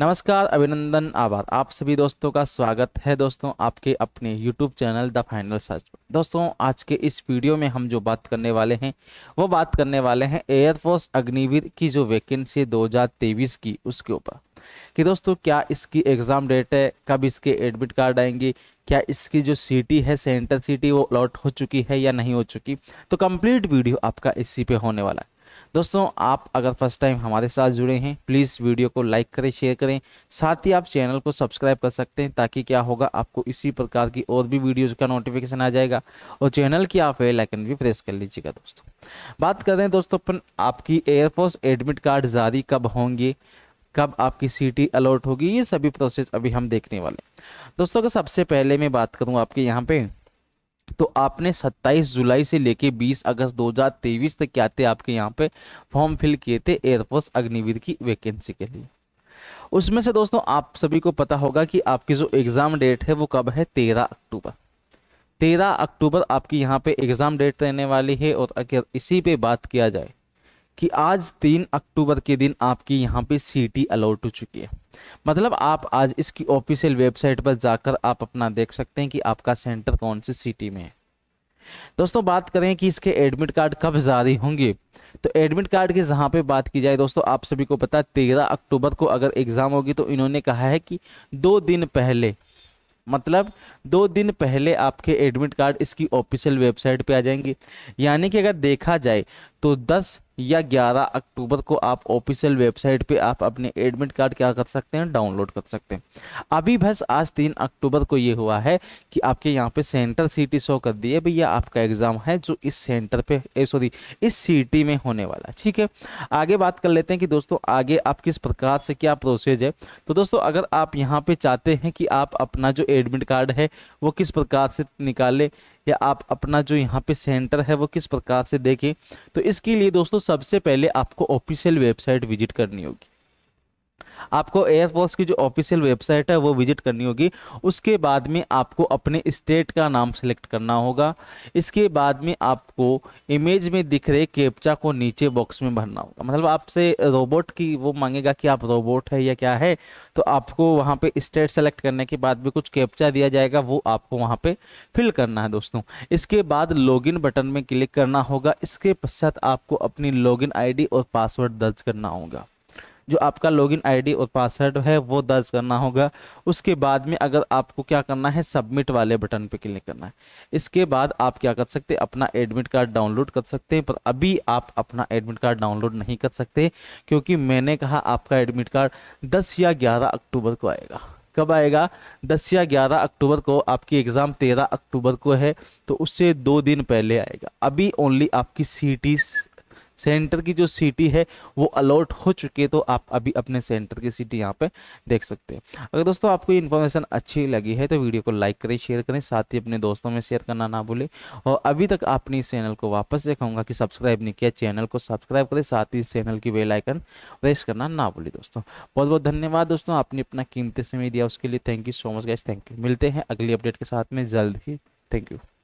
नमस्कार अभिनंदन आभार आप सभी दोस्तों का स्वागत है दोस्तों आपके अपने YouTube channel the final search दोस्तों आज के इस वीडियो में हम जो बात करने वाले हैं वो बात करने वाले हैं एयरफोर्स अग्निवीर की जो वैकेंसी 2023 की उसके ऊपर कि दोस्तों क्या इसकी एग्ज़ाम डेट है कब इसके एडमिट कार्ड आएंगे क्या इसकी जो सीटी है सेंटर सिटी वो अलॉट हो चुकी है या नहीं हो चुकी तो कंप्लीट वीडियो आपका इसी पे होने वाला है दोस्तों आप अगर फर्स्ट टाइम हमारे साथ जुड़े हैं प्लीज़ वीडियो को लाइक करें शेयर करें साथ ही आप चैनल को सब्सक्राइब कर सकते हैं ताकि क्या होगा आपको इसी प्रकार की और भी वीडियोज़ का नोटिफिकेशन आ जाएगा और चैनल की आप बेल आइकन भी प्रेस कर लीजिएगा दोस्तों बात कर रहे हैं दोस्तों अपन आपकी एयरफोर्स एडमिट कार्ड जारी कब होंगे कब आपकी सीटी अलॉट होगी ये सभी प्रोसेस अभी हम देखने वाले हैं दोस्तों अगर सबसे पहले मैं बात करूँ आपके यहाँ पे तो आपने 27 जुलाई से लेके 20 अगस्त 2023 तक क्या थे आपके यहाँ पे फॉर्म फिल किए थे एयरफोर्स अग्निवीर की वैकेंसी के लिए उसमें से दोस्तों आप सभी को पता होगा कि आपकी जो एग्ज़ाम डेट है वो कब है तेरह अक्टूबर तेरह अक्टूबर आपकी यहाँ पे एग्ज़ाम डेट रहने वाली है और अगर इसी पे बात किया जाए कि आज तीन अक्टूबर के दिन आपकी यहाँ पे सीटी अलाउट हो चुकी है मतलब आप आज इसकी ऑफिशियल वेबसाइट पर जाकर आप अपना देख सकते हैं कि आपका सेंटर कौन सी सिटी में है दोस्तों बात करें कि इसके एडमिट कार्ड कब जारी होंगे तो एडमिट कार्ड की जहाँ पे बात की जाए दोस्तों आप सभी को पता है तेरह अक्टूबर को अगर एग्ज़ाम होगी तो इन्होंने कहा है कि दो दिन पहले मतलब दो दिन पहले आपके एडमिट कार्ड इसकी ऑफिशियल वेबसाइट पे आ जाएंगे यानी कि अगर देखा जाए तो दस या 11 अक्टूबर को आप ऑफिशियल वेबसाइट पे आप अपने एडमिट कार्ड क्या कर सकते हैं डाउनलोड कर सकते हैं अभी बस आज तीन अक्टूबर को ये हुआ है कि आपके यहाँ पे सेंटर सिटी शो कर दिए भैया आपका एग्ज़ाम है जो इस सेंटर पे सॉरी इस सिटी में होने वाला है ठीक है आगे बात कर लेते हैं कि दोस्तों आगे आप किस प्रकार से क्या प्रोसेज है तो दोस्तों अगर आप यहाँ पे चाहते हैं कि आप अपना जो एडमिट कार्ड है वो किस प्रकार से निकालें या आप अपना जो यहाँ पे सेंटर है वो किस प्रकार से देखें तो इसके लिए दोस्तों सबसे पहले आपको ऑफिशियल वेबसाइट विजिट करनी होगी आपको एयरफोर्स की जो ऑफिशियल वेबसाइट है वो विजिट करनी होगी उसके बाद में आपको अपने स्टेट का नाम सेलेक्ट करना होगा इसके बाद में आपको इमेज में दिख रहे कैप्चा को नीचे बॉक्स में भरना होगा मतलब आपसे रोबोट की वो मांगेगा कि आप रोबोट है या क्या है तो आपको वहाँ पे स्टेट सेलेक्ट करने के बाद भी कुछ कैप्चा दिया जाएगा वो आपको वहाँ पर फिल करना है दोस्तों इसके बाद लॉगिन बटन में क्लिक करना होगा इसके पश्चात आपको अपनी लॉगिन इन और पासवर्ड दर्ज करना होगा जो आपका लॉगिन आईडी और पासवर्ड है वो दर्ज करना होगा उसके बाद में अगर आपको क्या करना है सबमिट वाले बटन पे क्लिक करना है इसके बाद आप क्या कर सकते हैं अपना एडमिट कार्ड डाउनलोड कर सकते हैं पर अभी आप अपना एडमिट कार्ड डाउनलोड नहीं कर सकते क्योंकि मैंने कहा आपका एडमिट कार्ड दस या ग्यारह अक्टूबर को आएगा कब आएगा दस या ग्यारह अक्टूबर को आपकी एग्ज़ाम तेरह अक्टूबर को है तो उससे दो दिन पहले आएगा अभी ओनली आपकी सी सेंटर की जो सिटी है वो अलॉट हो चुकी है तो आप अभी अपने सेंटर की सिटी यहाँ पे देख सकते हैं अगर दोस्तों आपको ये इन्फॉर्मेशन अच्छी लगी है तो वीडियो को लाइक करें शेयर करें साथ ही अपने दोस्तों में शेयर करना ना भूलें और अभी तक आपने इस चैनल को वापस देखाऊंगा कि सब्सक्राइब नहीं किया चैनल को सब्सक्राइब करें साथ ही इस चैनल की बेलाइकन प्रेस करना ना भूलें दोस्तों बहुत बहुत धन्यवाद दोस्तों आपने अपना कीमती समय दिया उसके लिए thank you so much guys thank you मिलते हैं अगली अपडेट के साथ में जल्द ही थैंक यू